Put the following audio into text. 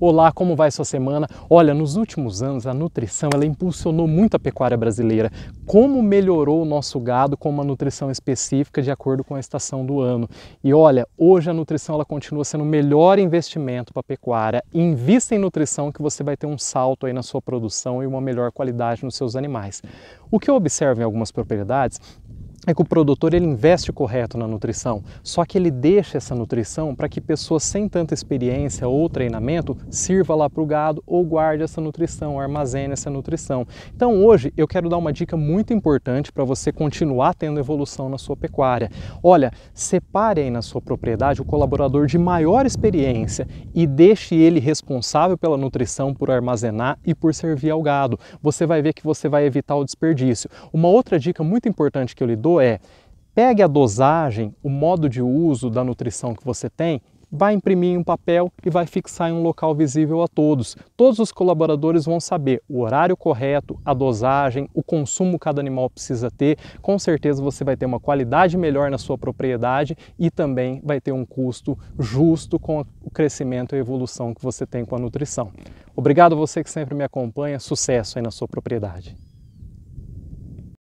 Olá, como vai sua semana? Olha, nos últimos anos a nutrição ela impulsionou muito a pecuária brasileira. Como melhorou o nosso gado com uma nutrição específica de acordo com a estação do ano. E olha, hoje a nutrição ela continua sendo o melhor investimento para a pecuária. Invista em nutrição que você vai ter um salto aí na sua produção e uma melhor qualidade nos seus animais. O que eu observo em algumas propriedades é que o produtor ele investe correto na nutrição, só que ele deixa essa nutrição para que pessoas sem tanta experiência ou treinamento sirva lá para o gado ou guarde essa nutrição, armazene essa nutrição. Então hoje eu quero dar uma dica muito importante para você continuar tendo evolução na sua pecuária. Olha, separe aí na sua propriedade o colaborador de maior experiência e deixe ele responsável pela nutrição, por armazenar e por servir ao gado. Você vai ver que você vai evitar o desperdício. Uma outra dica muito importante que eu lhe dou é pegue a dosagem, o modo de uso da nutrição que você tem, vai imprimir em um papel e vai fixar em um local visível a todos. Todos os colaboradores vão saber o horário correto, a dosagem, o consumo que cada animal precisa ter. Com certeza você vai ter uma qualidade melhor na sua propriedade e também vai ter um custo justo com o crescimento e evolução que você tem com a nutrição. Obrigado a você que sempre me acompanha. Sucesso aí na sua propriedade.